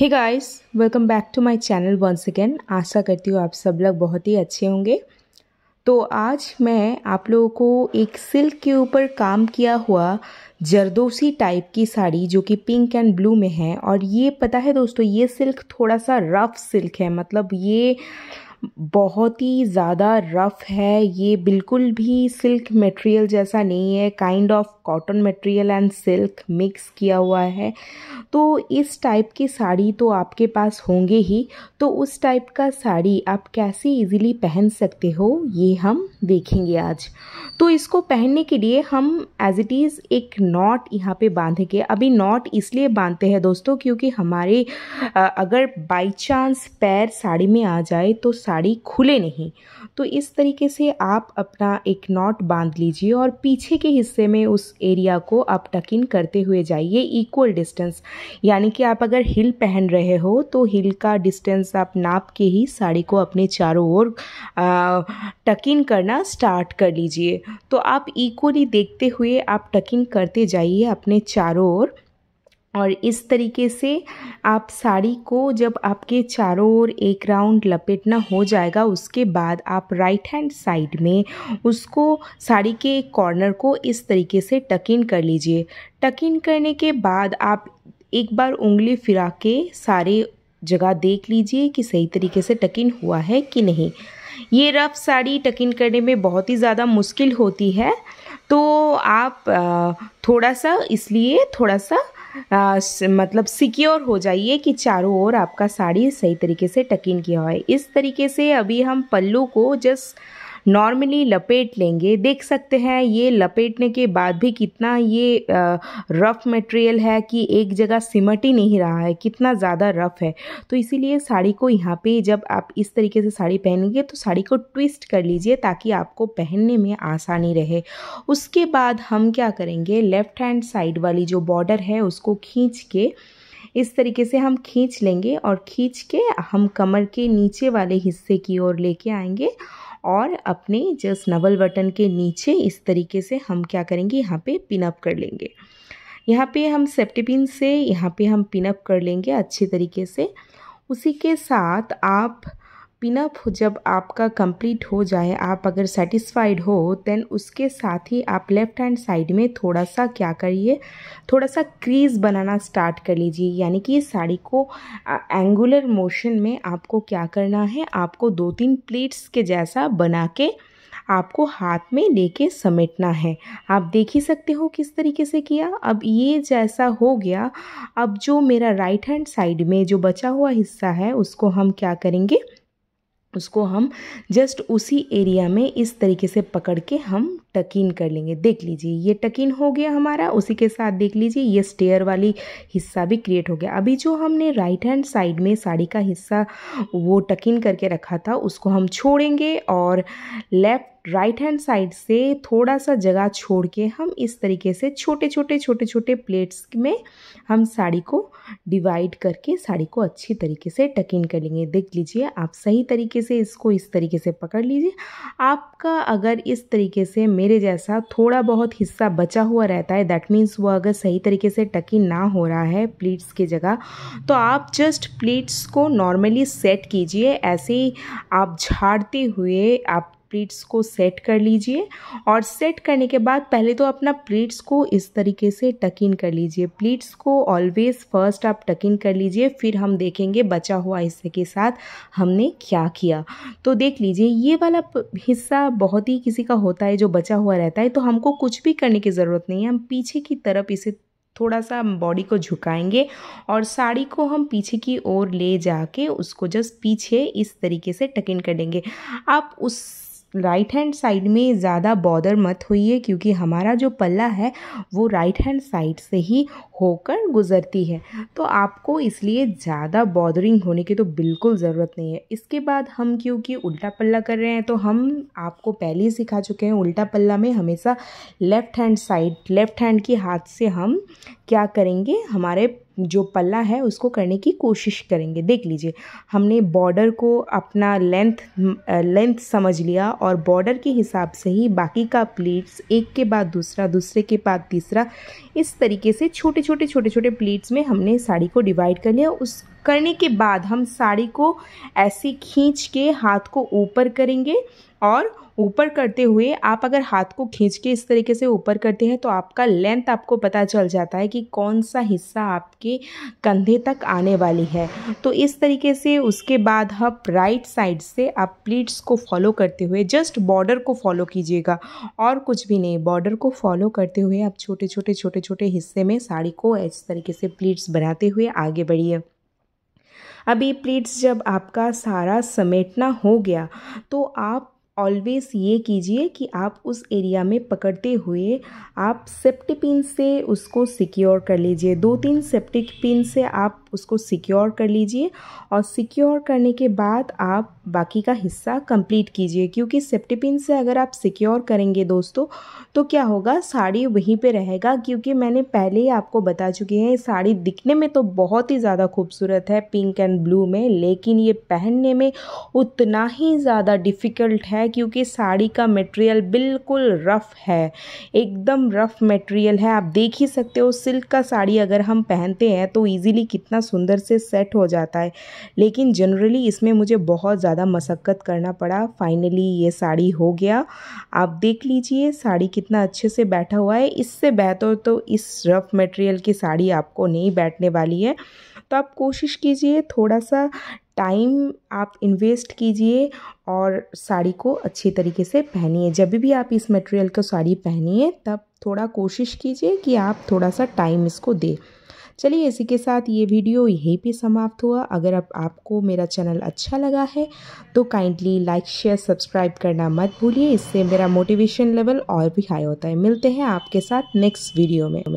hey guys welcome back to my channel once again आशा करती हूँ आप सब लोग बहुत ही अच्छे होंगे तो आज मैं आप लोगों को एक सिल्क के ऊपर काम किया हुआ जरदोसी टाइप की साड़ी जो कि पिंक एंड ब्लू में है और ये पता है दोस्तों ये सिल्क थोड़ा सा रफ सिल्क है मतलब ये बहुत ही ज़्यादा रफ़ है ये बिल्कुल भी सिल्क मटेरियल जैसा नहीं है kind of cotton material and silk mix किया हुआ है तो इस टाइप की साड़ी तो आपके पास होंगे ही तो उस टाइप का साड़ी आप कैसे इजीली पहन सकते हो ये हम देखेंगे आज तो इसको पहनने के लिए हम एज इट इज़ एक नॉट यहाँ पे बांधेंगे अभी नॉट इसलिए बांधते हैं दोस्तों क्योंकि हमारे अगर बाई चांस पैर साड़ी में आ जाए तो साड़ी खुले नहीं तो इस तरीके से आप अपना एक नॉट बांध लीजिए और पीछे के हिस्से में उस एरिया को आप टकिन करते हुए जाइए इक्वल डिस्टेंस यानी कि आप अगर हिल पहन रहे हो तो हिल का डिस्टेंस आप नाप के ही साड़ी को अपने चारों ओर टकिन करना स्टार्ट कर लीजिए तो आप इक्वली देखते हुए आप टकिन करते जाइए अपने चारों ओर और इस तरीके से आप साड़ी को जब आपके चारों ओर एक राउंड लपेटना हो जाएगा उसके बाद आप राइट हैंड साइड में उसको साड़ी के एक कॉर्नर को इस तरीके से टक इन कर लीजिए टक इन करने के बाद आप एक बार उंगली फिरा के सारे जगह देख लीजिए कि सही तरीके से टक इन हुआ है कि नहीं ये रफ़ साड़ी टकिन करने में बहुत ही ज़्यादा मुश्किल होती है तो आप थोड़ा सा इसलिए थोड़ा सा आ, मतलब सिक्योर हो जाइए कि चारों ओर आपका साड़ी सही तरीके से टकिन किया हुआ है इस तरीके से अभी हम पल्लू को जस्ट नॉर्मली लपेट लेंगे देख सकते हैं ये लपेटने के बाद भी कितना ये रफ़ मटेरियल है कि एक जगह सिमट ही नहीं रहा है कितना ज़्यादा रफ़ है तो इसीलिए साड़ी को यहाँ पे जब आप इस तरीके से साड़ी पहनेंगे तो साड़ी को ट्विस्ट कर लीजिए ताकि आपको पहनने में आसानी रहे उसके बाद हम क्या करेंगे लेफ़्ट हैंड साइड वाली जो बॉर्डर है उसको खींच के इस तरीके से हम खींच लेंगे और खींच के हम कमर के नीचे वाले हिस्से की ओर लेके आएंगे और अपने जस्ट नवल बटन के नीचे इस तरीके से हम क्या करेंगे यहाँ पे पिनअप कर लेंगे यहाँ पे हम सेफ्टी पिन से यहाँ पे हम पिनअप कर लेंगे अच्छे तरीके से उसी के साथ आप पिनअप जब आपका कंप्लीट हो जाए आप अगर सेटिस्फाइड हो देन उसके साथ ही आप लेफ़्ट हैंड साइड में थोड़ा सा क्या करिए थोड़ा सा क्रीज बनाना स्टार्ट कर लीजिए यानी कि साड़ी को एंगुलर मोशन में आपको क्या करना है आपको दो तीन प्लेट्स के जैसा बना के आपको हाथ में लेके समेटना है आप देख ही सकते हो किस तरीके से किया अब ये जैसा हो गया अब जो मेरा राइट हैंड साइड में जो बचा हुआ हिस्सा है उसको हम क्या करेंगे उसको हम जस्ट उसी एरिया में इस तरीके से पकड़ के हम टकिन कर लेंगे देख लीजिए ये टकिन हो गया हमारा उसी के साथ देख लीजिए ये स्टेयर वाली हिस्सा भी क्रिएट हो गया अभी जो हमने राइट हैंड साइड में साड़ी का हिस्सा वो टकिन करके रखा था उसको हम छोड़ेंगे और लेफ्ट राइट हैंड साइड से थोड़ा सा जगह छोड़ के हम इस तरीके से छोटे छोटे छोटे छोटे प्लेट्स में हम साड़ी को डिवाइड करके साड़ी को अच्छी तरीके से टकिन कर लेंगे देख लीजिए आप सही तरीके से इसको इस तरीके से पकड़ लीजिए आपका अगर इस तरीके से मेरे जैसा थोड़ा बहुत हिस्सा बचा हुआ रहता है दैट मीन्स वो अगर सही तरीके से टकिन ना हो रहा है प्लीट्स की जगह तो आप जस्ट प्लीट्स को नॉर्मली सेट कीजिए ऐसे ही आप झाड़ते हुए आप प्लीट्स को सेट कर लीजिए और सेट करने के बाद पहले तो अपना प्लीट्स को इस तरीके से टकिन कर लीजिए प्लीट्स को ऑलवेज़ फर्स्ट आप टकिन कर लीजिए फिर हम देखेंगे बचा हुआ हिस्से के साथ हमने क्या किया तो देख लीजिए ये वाला हिस्सा बहुत ही किसी का होता है जो बचा हुआ रहता है तो हमको कुछ भी करने की ज़रूरत नहीं है हम पीछे की तरफ इसे थोड़ा सा बॉडी को झुकाएंगे और साड़ी को हम पीछे की ओर ले जाके उसको जस्ट पीछे इस तरीके से टकिन कर देंगे आप उस राइट हैंड साइड में ज़्यादा बॉदर मत होइए क्योंकि हमारा जो पल्ला है वो राइट हैंड साइड से ही होकर गुज़रती है तो आपको इसलिए ज़्यादा बॉदरिंग होने की तो बिल्कुल ज़रूरत नहीं है इसके बाद हम क्योंकि उल्टा पल्ला कर रहे हैं तो हम आपको पहले ही सिखा चुके हैं उल्टा पल्ला में हमेशा left hand side left hand की हाथ से हम क्या करेंगे हमारे जो पल्ला है उसको करने की कोशिश करेंगे देख लीजिए हमने बॉर्डर को अपना लेंथ लेंथ समझ लिया और बॉर्डर के हिसाब से ही बाकी का प्लीट्स एक के बाद दूसरा दूसरे के बाद तीसरा इस तरीके से छोटे छोटे छोटे छोटे प्लीट्स में हमने साड़ी को डिवाइड कर लिया उस करने के बाद हम साड़ी को ऐसे खींच के हाथ को ऊपर करेंगे और ऊपर करते हुए आप अगर हाथ को खींच के इस तरीके से ऊपर करते हैं तो आपका लेंथ आपको पता चल जाता है कि कौन सा हिस्सा आपके कंधे तक आने वाली है तो इस तरीके से उसके बाद आप राइट साइड से आप प्लीट्स को फॉलो करते हुए जस्ट बॉर्डर को फॉलो कीजिएगा और कुछ भी नहीं बॉर्डर को फॉलो करते हुए आप छोटे छोटे छोटे छोटे हिस्से में साड़ी को इस तरीके से प्लीट्स बनाते हुए आगे बढ़िए अब ये प्लीट्स जब आपका सारा समेटना हो गया तो आप ऑलवेज़ ये कीजिए कि आप उस एरिया में पकड़ते हुए आप सेप्टिक पिन से उसको सिक्योर कर लीजिए दो तीन सेप्टिक पिन से आप उसको सिक्योर कर लीजिए और सिक्योर करने के बाद आप बाकी का हिस्सा कंप्लीट कीजिए क्योंकि सेप्टिपिन से अगर आप सिक्योर करेंगे दोस्तों तो क्या होगा साड़ी वहीं पे रहेगा क्योंकि मैंने पहले ही आपको बता चुके हैं साड़ी दिखने में तो बहुत ही ज़्यादा खूबसूरत है पिंक एंड ब्लू में लेकिन ये पहनने में उतना ही ज़्यादा डिफ़िकल्ट है क्योंकि साड़ी का मटेरियल बिल्कुल रफ़ है एकदम रफ़ मटेरियल है आप देख ही सकते हो सिल्क का साड़ी अगर हम पहनते हैं तो ईज़िली कितना कितना सुंदर से सेट हो जाता है लेकिन जनरली इसमें मुझे बहुत ज़्यादा मशक्क़त करना पड़ा फाइनली ये साड़ी हो गया आप देख लीजिए साड़ी कितना अच्छे से बैठा हुआ है इससे बेहतर तो इस रफ़ मटेरियल की साड़ी आपको नहीं बैठने वाली है तो आप कोशिश कीजिए थोड़ा सा टाइम आप इन्वेस्ट कीजिए और साड़ी को अच्छी तरीके से पहनिए जब भी आप इस मटेरियल को साड़ी पहनिए तब थोड़ा कोशिश कीजिए कि आप थोड़ा सा टाइम इसको दें चलिए इसी के साथ ये वीडियो यहीं पे समाप्त हुआ अगर आप, आपको मेरा चैनल अच्छा लगा है तो काइंडली लाइक शेयर सब्सक्राइब करना मत भूलिए इससे मेरा मोटिवेशन लेवल और भी हाई होता है मिलते हैं आपके साथ नेक्स्ट वीडियो में